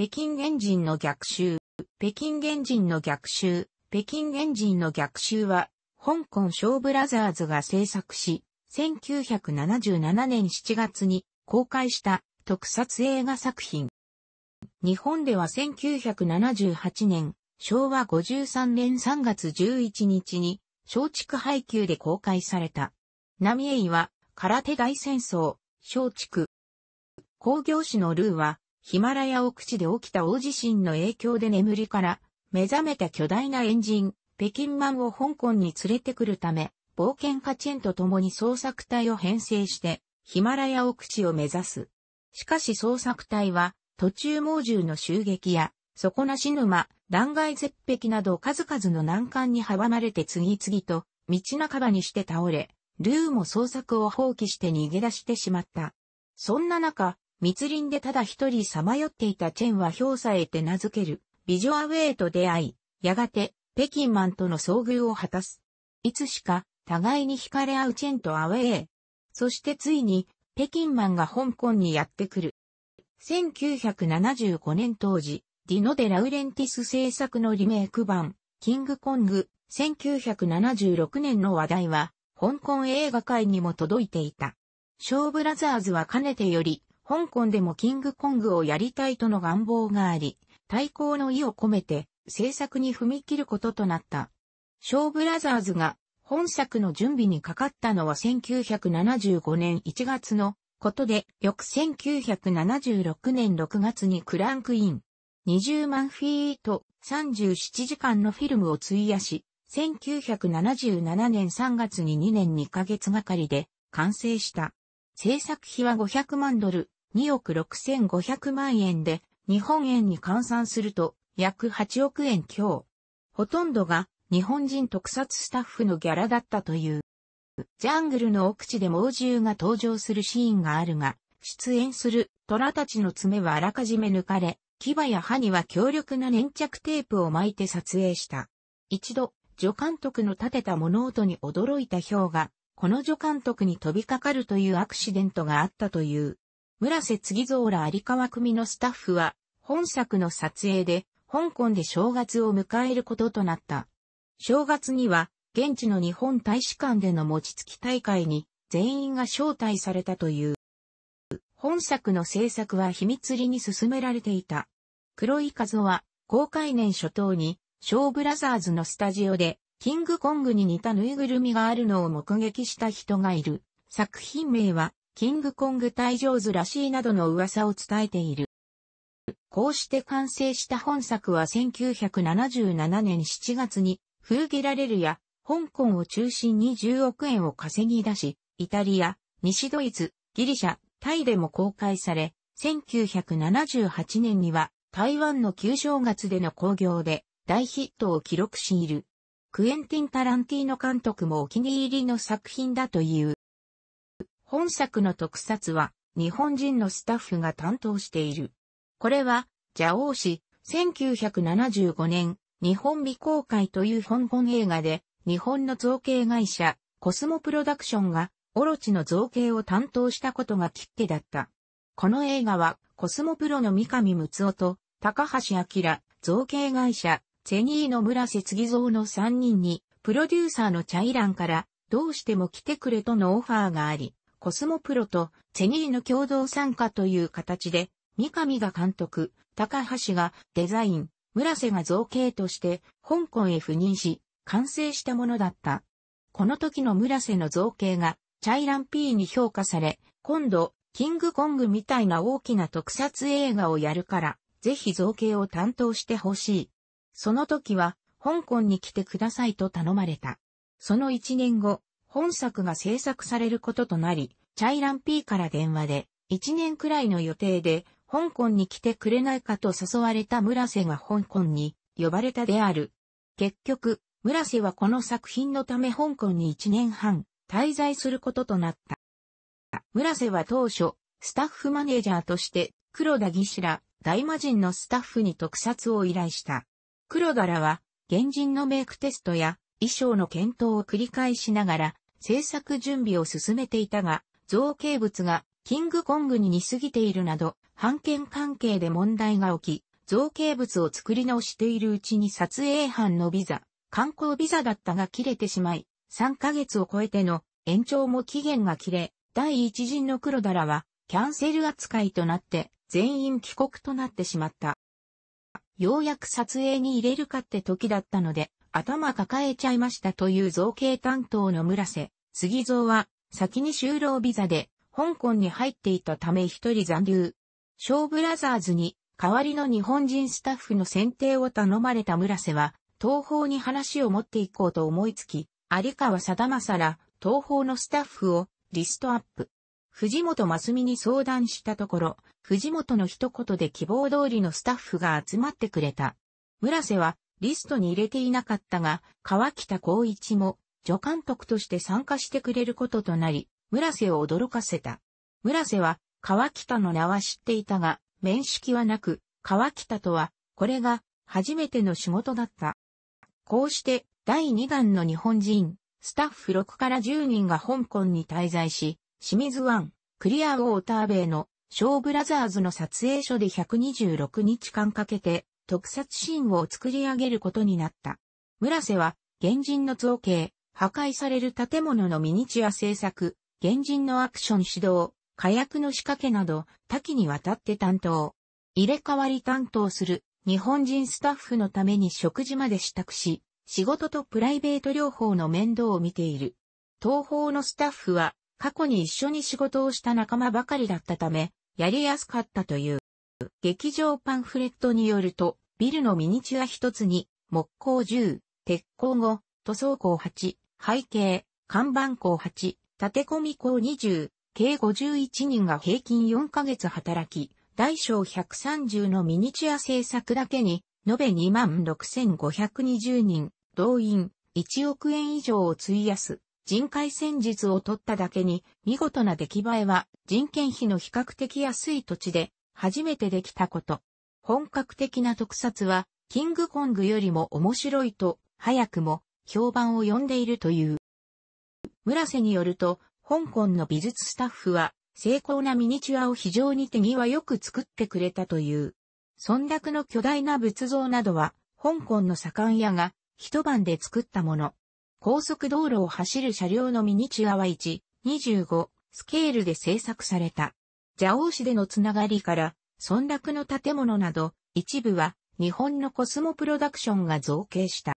北京原人の逆襲。北京原人の逆襲。北京原人の逆襲は、香港ショーブラザーズが制作し、1977年7月に公開した特撮映画作品。日本では1978年、昭和53年3月11日に、松竹配給で公開された。エ江は、空手大戦争、松竹。工業士のルーは、ヒマラヤ奥地で起きた大地震の影響で眠りから目覚めた巨大なエンジン、北京マンを香港に連れてくるため、冒険家チェンと共に捜索隊を編成して、ヒマラヤ奥地を目指す。しかし捜索隊は、途中猛獣の襲撃や、底なし沼、断崖絶壁など数々の難関に阻まれて次々と、道半ばにして倒れ、ルーも捜索を放棄して逃げ出してしまった。そんな中、密林でただ一人さまよっていたチェンは氷さえて名付ける、ビジョアウェイと出会い、やがて、北京マンとの遭遇を果たす。いつしか、互いに惹かれ合うチェンとアウェイ。そしてついに、北京マンが香港にやってくる。1975年当時、ディノ・デ・ラウレンティス制作のリメイク版、キングコング、1976年の話題は、香港映画界にも届いていた。ショーブラザーズはかねてより、香港でもキングコングをやりたいとの願望があり、対抗の意を込めて制作に踏み切ることとなった。ショーブラザーズが本作の準備にかかったのは1975年1月のことで、翌1976年6月にクランクイン。20万フィート37時間のフィルムを費やし、1977年3月に2年2ヶ月がかりで完成した。制作費は500万ドル、2億6500万円で、日本円に換算すると約8億円強。ほとんどが日本人特撮スタッフのギャラだったという。ジャングルの奥地で猛獣が登場するシーンがあるが、出演する虎たちの爪はあらかじめ抜かれ、牙や歯には強力な粘着テープを巻いて撮影した。一度、助監督の立てた物音に驚いたヒョウが、この助監督に飛びかかるというアクシデントがあったという。村瀬次蔵ら有川組のスタッフは、本作の撮影で、香港で正月を迎えることとなった。正月には、現地の日本大使館での餅つき大会に、全員が招待されたという。本作の制作は秘密裏に進められていた。黒井和夫は、公開年初頭に、ショーブラザーズのスタジオで、キングコングに似たぬいぐるみがあるのを目撃した人がいる。作品名は、キングコング退場図らしいなどの噂を伝えている。こうして完成した本作は1977年7月に、封切られるや、香港を中心に10億円を稼ぎ出し、イタリア、西ドイツ、ギリシャ、タイでも公開され、1978年には台湾の旧正月での興行で大ヒットを記録している。クエンティン・タランティーノ監督もお気に入りの作品だという。本作の特撮は日本人のスタッフが担当している。これは、蛇王氏、1975年、日本未公開という香港映画で、日本の造形会社、コスモプロダクションが、オロチの造形を担当したことがきっけだった。この映画は、コスモプロの三上睦夫と、高橋明、造形会社、セニーの村瀬継造の3人に、プロデューサーのチャイランから、どうしても来てくれとのオファーがあり、コスモプロとチェニーの共同参加という形で、三上が監督、高橋がデザイン、村瀬が造形として香港へ赴任し、完成したものだった。この時の村瀬の造形がチャイランピーに評価され、今度、キングコングみたいな大きな特撮映画をやるから、ぜひ造形を担当してほしい。その時は、香港に来てくださいと頼まれた。その一年後、本作が制作されることとなり、チャイランピーから電話で、1年くらいの予定で、香港に来てくれないかと誘われた村瀬が香港に呼ばれたである。結局、村瀬はこの作品のため香港に1年半滞在することとなった。村瀬は当初、スタッフマネージャーとして黒田義士ら大魔人のスタッフに特撮を依頼した。黒田らは、原人のメイクテストや衣装の検討を繰り返しながら制作準備を進めていたが、造形物がキングコングに似すぎているなど、版権関係で問題が起き、造形物を作り直しているうちに撮影班のビザ、観光ビザだったが切れてしまい、3ヶ月を超えての延長も期限が切れ、第一陣の黒だらはキャンセル扱いとなって全員帰国となってしまった。ようやく撮影に入れるかって時だったので、頭抱えちゃいましたという造形担当の村瀬、杉蔵は、先に就労ビザで、香港に入っていたため一人残留。ショーブラザーズに、代わりの日本人スタッフの選定を頼まれた村瀬は、東方に話を持っていこうと思いつき、有川貞正ら、東方のスタッフを、リストアップ。藤本真美に相談したところ、藤本の一言で希望通りのスタッフが集まってくれた。村瀬はリストに入れていなかったが、川北光一も助監督として参加してくれることとなり、村瀬を驚かせた。村瀬は川北の名は知っていたが、面識はなく、川北とは、これが初めての仕事だった。こうして第2弾の日本人、スタッフ6から10人が香港に滞在し、清水湾、クリアウォーターベイのショーブラザーズの撮影所で126日間かけて特撮シーンを作り上げることになった。村瀬は、原人の造形、破壊される建物のミニチュア制作、原人のアクション指導、火薬の仕掛けなど、多岐にわたって担当。入れ替わり担当する、日本人スタッフのために食事まで支度し、仕事とプライベート両方の面倒を見ている。東方のスタッフは、過去に一緒に仕事をした仲間ばかりだったため、やりやすかったという。劇場パンフレットによると、ビルのミニチュア一つに、木工10、鉄工5、塗装工8、背景、看板工8、立て込み工20、計51人が平均4ヶ月働き、大小130のミニチュア制作だけに、延べ26,520人、動員、1億円以上を費やす、人海戦術を取っただけに、見事な出来栄えは、人件費の比較的安い土地で、初めてできたこと。本格的な特撮は、キングコングよりも面白いと、早くも評判を呼んでいるという。村瀬によると、香港の美術スタッフは、精巧なミニチュアを非常に手際よく作ってくれたという。村落の巨大な仏像などは、香港の左官屋が一晩で作ったもの。高速道路を走る車両のミニチュアは1、25スケールで制作された。蛇王市でのつながりから、村落の建物など、一部は日本のコスモプロダクションが造形した。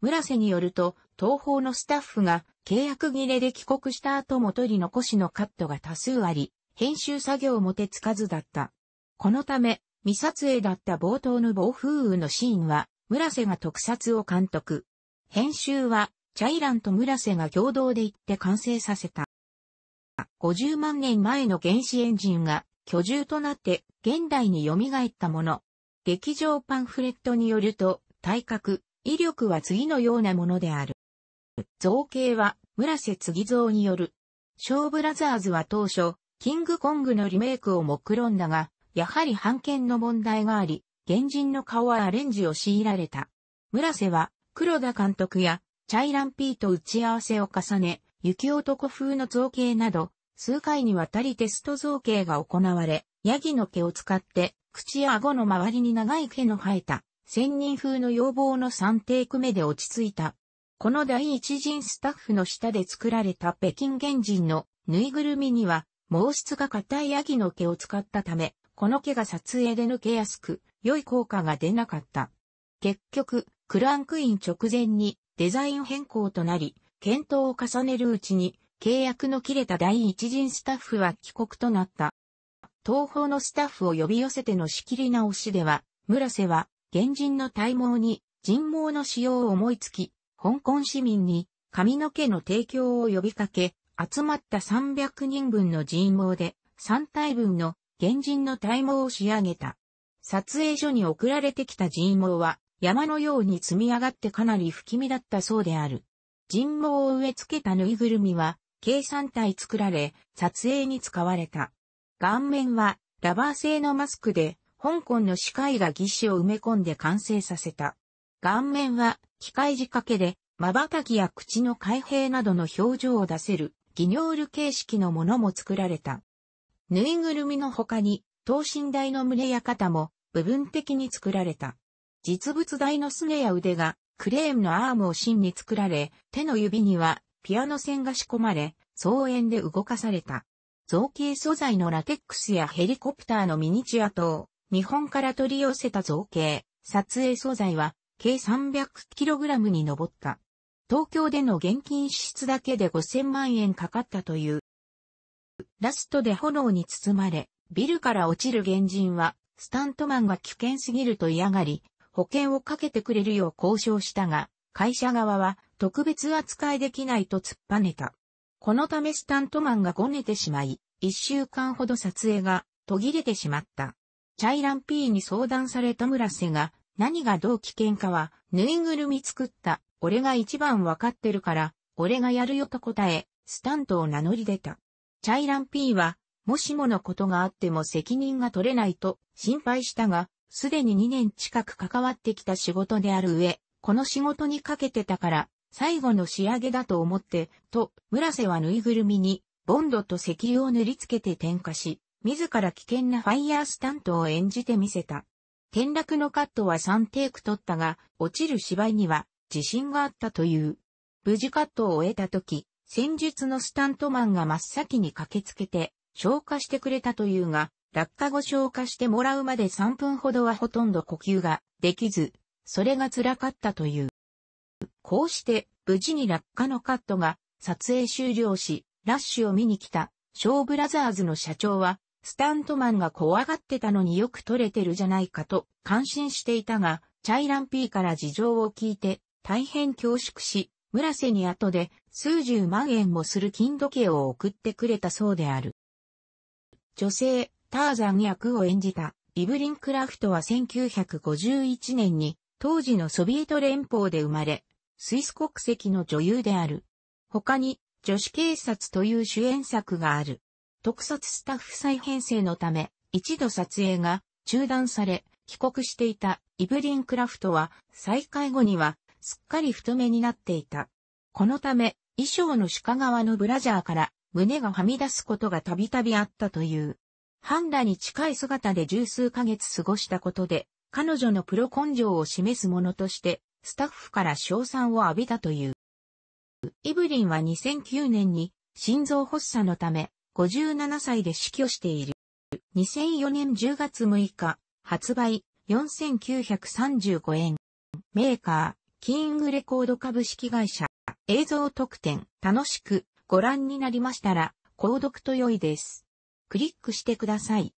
村瀬によると、東方のスタッフが契約切れで帰国した後も取り残しのカットが多数あり、編集作業も手つかずだった。このため、未撮影だった冒頭の暴風雨のシーンは、村瀬が特撮を監督。編集は、チャイランと村瀬が共同で行って完成させた。50万年前の原始エンジンが居住となって現代に蘇ったもの。劇場パンフレットによると、体格、威力は次のようなものである。造形は村瀬次造による。ショーブラザーズは当初、キングコングのリメイクを目論んだが、やはり版権の問題があり、原人の顔はアレンジを強いられた。村瀬は黒田監督やチャイランピーと打ち合わせを重ね、雪男風の造形など、数回にわたりテスト造形が行われ、ヤギの毛を使って、口や顎の周りに長い毛の生えた、仙人風の要望の3テイク目で落ち着いた。この第一陣スタッフの下で作られた北京原人のぬいぐるみには、毛質が硬いヤギの毛を使ったため、この毛が撮影で抜けやすく、良い効果が出なかった。結局、クランクイン直前にデザイン変更となり、検討を重ねるうちに、契約の切れた第一陣スタッフは帰国となった。東方のスタッフを呼び寄せての仕切り直しでは、村瀬は、原人の体毛に、人毛の使用を思いつき、香港市民に髪の毛の提供を呼びかけ、集まった300人分の人毛で、3体分の原人の体毛を仕上げた。撮影所に送られてきた人毛は、山のように積み上がってかなり不気味だったそうである。人毛を植え付けたぬいぐるみは、計3体作られ、撮影に使われた。顔面は、ラバー製のマスクで、香港の歯科医が義肢を埋め込んで完成させた。顔面は、機械仕掛けで、瞬きや口の開閉などの表情を出せる、ギニョール形式のものも作られた。ぬいぐるみの他に、等身大の胸や肩も部分的に作られた。実物大のすねや腕がクレーンのアームを芯に作られ、手の指にはピアノ線が仕込まれ、草園で動かされた。造形素材のラテックスやヘリコプターのミニチュア等、日本から取り寄せた造形、撮影素材は計 300kg に上った。東京での現金支出だけで5000万円かかったという。ラストで炎に包まれ、ビルから落ちる原人は、スタントマンが危険すぎると嫌がり、保険をかけてくれるよう交渉したが、会社側は特別扱いできないと突っぱねた。このためスタントマンがごねてしまい、一週間ほど撮影が途切れてしまった。チャイラン P に相談された村瀬が、何がどう危険かは、ぬいぐるみ作った、俺が一番わかってるから、俺がやるよと答え、スタントを名乗り出た。チャイラン P は、もしものことがあっても責任が取れないと心配したが、すでに2年近く関わってきた仕事である上、この仕事にかけてたから、最後の仕上げだと思って、と、村瀬はぬいぐるみに、ボンドと石油を塗りつけて点火し、自ら危険なファイヤースタントを演じてみせた。転落のカットは3テイク取ったが、落ちる芝居には自信があったという。無事カットを終えた時、戦術のスタントマンが真っ先に駆けつけて、消化してくれたというが、落下後消化してもらうまで3分ほどはほとんど呼吸ができず、それが辛かったという。こうして無事に落下のカットが撮影終了し、ラッシュを見に来た、ショーブラザーズの社長は、スタントマンが怖がってたのによく撮れてるじゃないかと感心していたが、チャイランピーから事情を聞いて大変恐縮し、村瀬に後で数十万円もする金時計を送ってくれたそうである。女性、ターザン役を演じたイブリン・クラフトは1951年に当時のソビエト連邦で生まれ、スイス国籍の女優である。他に女子警察という主演作がある。特撮スタッフ再編成のため、一度撮影が中断され、帰国していたイブリン・クラフトは再開後にはすっかり太めになっていた。このため衣装の鹿側のブラジャーから胸がはみ出すことがたびたびあったという。ハンダに近い姿で十数ヶ月過ごしたことで、彼女のプロ根性を示すものとして、スタッフから賞賛を浴びたという。イブリンは2009年に心臓発作のため、57歳で死去している。2004年10月6日、発売4935円。メーカー、キングレコード株式会社、映像特典、楽しくご覧になりましたら、購読と良いです。クリックしてください。